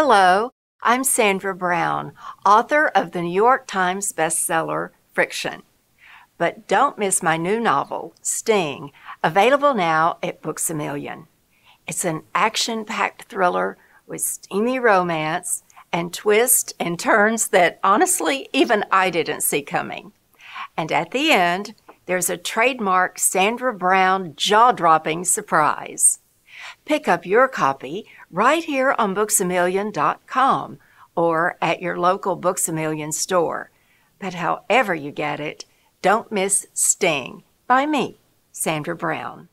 Hello, I'm Sandra Brown, author of the New York Times bestseller Friction. But don't miss my new novel, Sting, available now at Books a Million. It's an action packed thriller with steamy romance and twists and turns that honestly, even I didn't see coming. And at the end, there's a trademark Sandra Brown jaw dropping surprise. Pick up your copy right here on booksamillion.com or at your local Books a Million store. But however you get it, don't miss Sting by me, Sandra Brown.